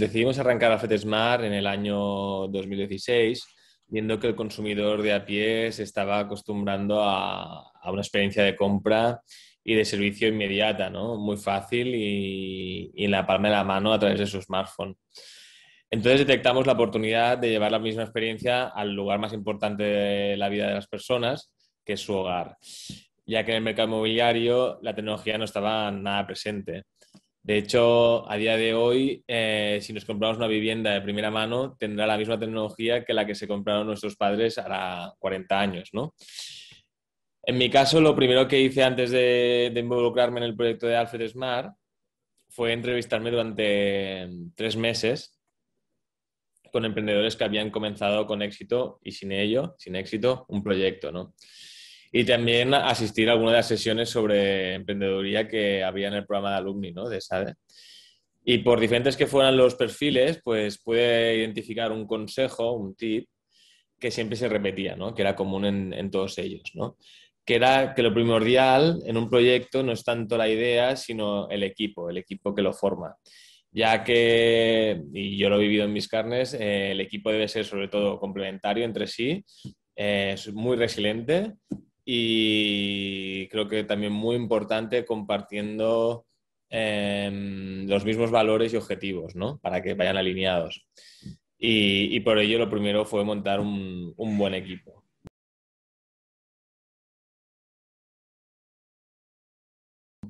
Decidimos arrancar a Smart en el año 2016, viendo que el consumidor de a pie se estaba acostumbrando a, una experiencia de compra y de servicio inmediata, ¿no? Muy fácil y, y, en la palma de la mano a través de su smartphone. Entonces detectamos la oportunidad de llevar la misma experiencia al lugar más importante de la vida de las personas, que es su hogar, ya que en el mercado inmobiliario la tecnología no estaba nada presente. De hecho, a día de hoy, eh, si nos compramos una vivienda de primera mano, tendrá la misma tecnología que la que se compraron nuestros padres hará 40 años, ¿no? En mi caso, lo primero que hice antes de, de involucrarme en el proyecto de Alfred Smart fue entrevistarme durante em, tres meses con emprendedores que habían comenzado con éxito y sin ello, sin éxito, un proyecto, ¿no? Y también asistir a alguna de las sesiones sobre emprendeduría que había en el programa de alumni, ¿no? De SADE. Y por diferentes que fueran los perfiles, pues pude identificar un consejo, un tip, que siempre se repetía, ¿no? Que era común en, todos ellos, ¿no? Que era que lo primordial en un proyecto no es tanto la idea, sino el equipo, el equipo que lo forma ya que, y yo lo he vivido en mis carnes, eh, el equipo debe ser sobre todo complementario entre sí, eh, es muy resiliente y creo que también muy importante compartiendo em, los mismos valores y objetivos, ¿no? Para que vayan alineados. Y, por ello lo primero fue montar un, buen equipo.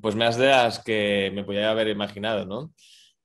Pues más de las que me podía haber imaginado, ¿no?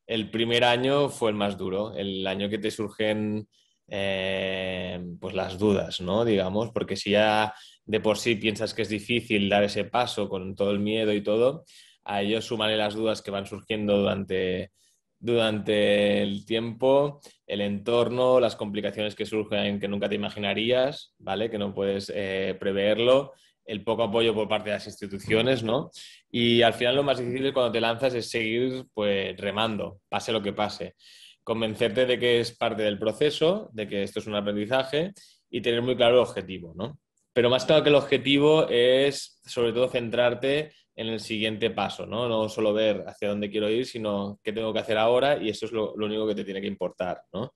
El primer año fue el más duro, el año que te surgen eh, pues las dudas, ¿no? Digamos, porque si ya de por sí piensas que es difícil dar ese paso con todo el miedo y todo, a ello sumaré las dudas que van surgiendo durante, durante el tiempo, el entorno, las complicaciones que surgen que nunca te imaginarías, ¿vale? Que no puedes eh, preverlo, el poco apoyo por parte de las instituciones, ¿no? Y al final lo más difícil cuando te lanzas es seguir pues remando, pase lo que pase convencerte de que es parte del proceso, de que esto es un aprendizaje y tener muy claro el objetivo, ¿no? Pero más claro que el objetivo es, sobre todo, centrarte en el siguiente paso, ¿no? No solo ver hacia dónde quiero ir, sino qué tengo que hacer ahora y eso es lo, único que te tiene que importar, ¿no?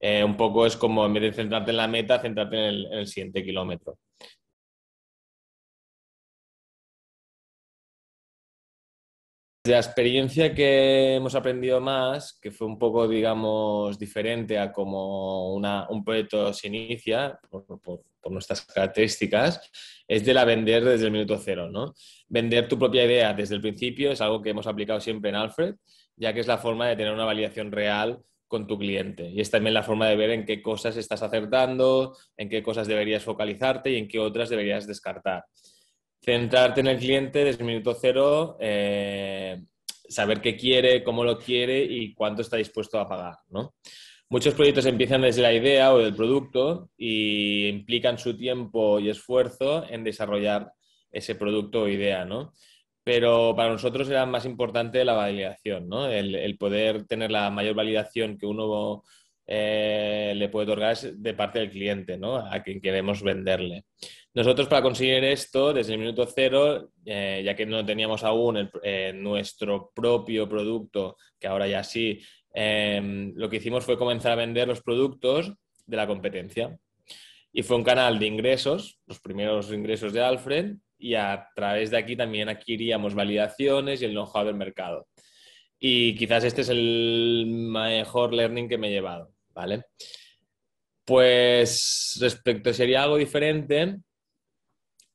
Eh, un poco es como, en vez de centrarte en la meta, centrarte en el, en el siguiente kilómetro. La experiencia que hemos aprendido más, que fue un poco, digamos, diferente a como un proyecto se inicia por, nuestras características, es de la vender desde el minuto cero. ¿no? Vender tu propia idea desde el principio es algo que hemos aplicado siempre en Alfred, ya que es la forma de tener una validación real con tu cliente. Y es también la forma de ver en qué cosas estás acertando, en qué cosas deberías focalizarte y en qué otras deberías descartar centrarte en el cliente desde el minuto cero, eh, saber qué quiere, cómo lo quiere y cuánto está dispuesto a pagar, ¿no? Muchos proyectos empiezan desde la idea o del producto y implican su tiempo y esfuerzo en desarrollar ese producto o idea, ¿no? Pero para nosotros era más importante la validación, ¿no? El, el poder tener la mayor validación que uno eh, le puede otorgar de parte del cliente, ¿no? A quien queremos venderle. Nosotros para conseguir esto, desde el minuto cero, eh, ya que no teníamos aún eh, nuestro propio producto, que ahora ya sí, em, lo que hicimos fue comenzar a vender los productos de la competencia. Y fue un canal de ingresos, los primeros ingresos de Alfred, y a través de aquí también adquiríamos validaciones y el know-how del mercado. Y quizás este es el mejor learning que me he llevado. ¿vale? Pues respecto, sería algo diferente.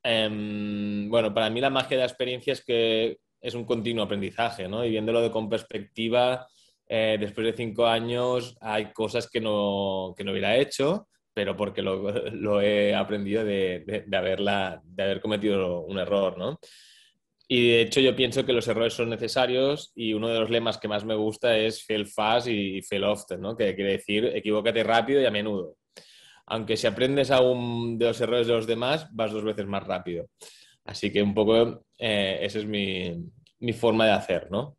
Em, bueno, para mí la magia de la experiencia es que es un continuo aprendizaje, ¿no? Y viéndolo de con perspectiva, eh, después de cinco años hay cosas que no, hubiera hecho, pero porque lo, lo he aprendido de, de haber cometido un error, ¿no? Y de hecho yo pienso que los errores son necesarios y uno de los lemas que más me gusta es fail fast y fail often, ¿no? que quiere decir equivócate rápido y a menudo. Aunque si aprendes aún de los errores de los demás, vas dos veces más rápido. Así que un poco eh, esa es mi, mi, forma de hacer, ¿no?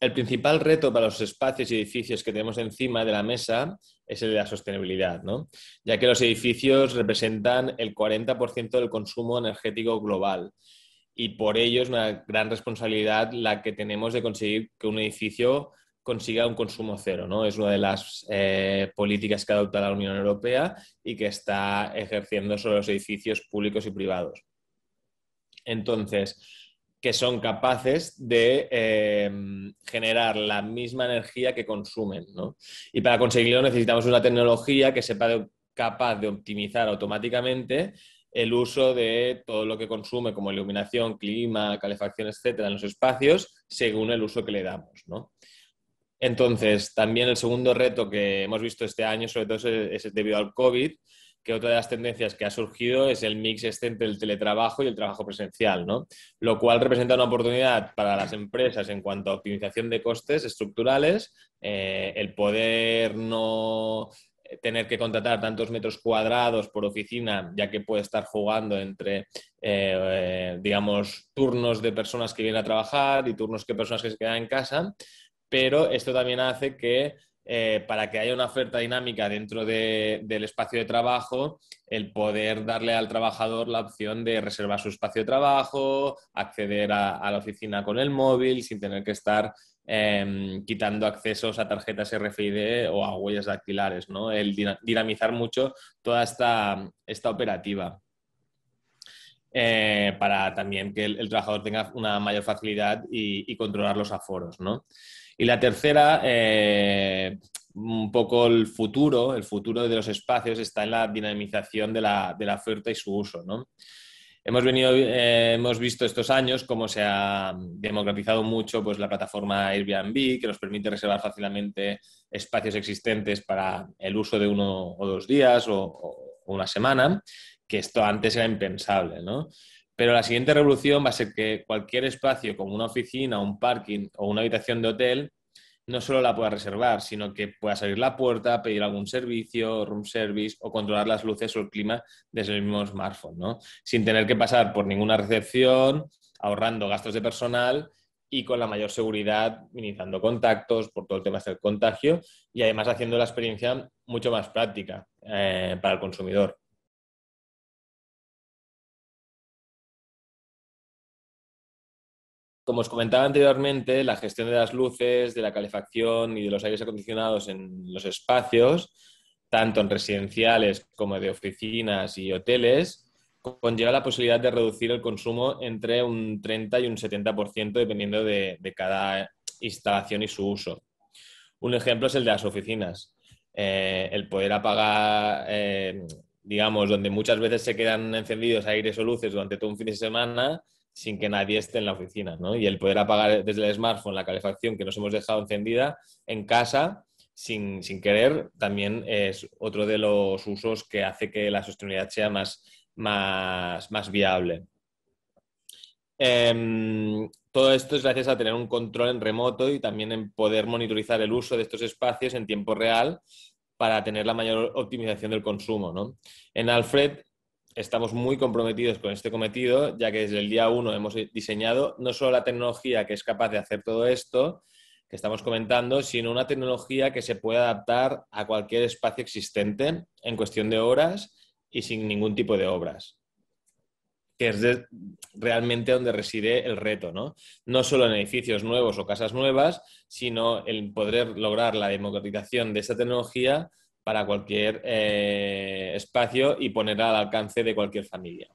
el principal reto para los espacios y edificios que tenemos encima de la mesa es el de la sostenibilidad, ¿no? ya que los edificios representan el 40% del consumo energético global y por ello es una gran responsabilidad la que tenemos de conseguir que un edificio consiga un consumo cero. ¿no? Es una de las eh, políticas que adopta la Unión Europea y que está ejerciendo sobre los edificios públicos y privados. Entonces, que son capaces de eh, generar la misma energía que consumen. Y para conseguirlo necesitamos una tecnología que sepa capaz de optimizar automáticamente el uso de todo lo que consume, como iluminación, clima, calefacción, etcétera, en los espacios, según el uso que le damos. Entonces, también el segundo reto que hemos visto este año, sobre todo es debido al COVID, que otra de las tendencias que ha surgido es el mix este entre el teletrabajo y el trabajo presencial, ¿no? Lo cual representa una oportunidad para las empresas en cuanto a optimización de costes estructurales, eh, el poder no tener que contratar tantos metros cuadrados por oficina, ya que puede estar jugando entre, eh, digamos, turnos de personas que vienen a trabajar y turnos de personas que se quedan en casa, pero esto también hace que eh, para que haya una oferta dinámica dentro del espacio de trabajo, el poder darle al trabajador la opción de reservar su espacio de trabajo, acceder a, la oficina con el móvil sin tener que estar em, quitando accesos a tarjetas RFID o a huellas dactilares, ¿no? El dinamizar mucho toda esta, operativa. Eh, para también que el, trabajador tenga una mayor facilidad y, y controlar los aforos, ¿no? Y la tercera, eh, un poco el futuro, el futuro de los espacios está en la dinamización de la, oferta y su uso, ¿no? Hemos, venido, eh, hemos visto estos años cómo se ha democratizado mucho pues, la plataforma Airbnb, que nos permite reservar fácilmente espacios existentes para el uso de uno o dos días o, o una semana, que esto antes era impensable. ¿no? Pero la siguiente revolución va a ser que cualquier espacio como una oficina, un parking o una habitación de hotel, no solo la pueda reservar, sino que pueda abrir la puerta, pedir algún servicio, room service o controlar las luces o el clima desde el mismo smartphone, ¿no? Sin tener que pasar por ninguna recepción, ahorrando gastos de personal y con la mayor seguridad, minimizando contactos por todo el tema del contagio y además haciendo la experiencia mucho más práctica eh, para el consumidor. Como os comentaba anteriormente, la gestión de las luces, de la calefacción y de los aires acondicionados en los espacios, tanto en residenciales como de oficinas y hoteles, conlleva la posibilidad de reducir el consumo entre un 30 y un 70% dependiendo de, cada instalación y su uso. Un ejemplo es el de las oficinas. Eh, el poder apagar, eh, digamos, donde muchas veces se quedan encendidos aires o luces durante todo un fin de semana, sin que nadie esté en la oficina, ¿no? Y el poder apagar desde el smartphone la calefacción que nos hemos dejado encendida en casa sin, querer también es otro de los usos que hace que la sostenibilidad sea más, más, más viable. Em, todo esto es gracias a tener un control en remoto y también en poder monitorizar el uso de estos espacios en tiempo real para tener la mayor optimización del consumo. En Alfred estamos muy comprometidos con este cometido, ya que desde el día uno hemos diseñado no solo la tecnología que es capaz de hacer todo esto que estamos comentando, sino una tecnología que se puede adaptar a cualquier espacio existente en cuestión de horas y sin ningún tipo de obras que es realmente donde reside el reto, ¿no? No solo en edificios nuevos o casas nuevas, sino en poder lograr la democratización de esta tecnología para cualquier eh, espacio y ponerla al alcance de cualquier familia.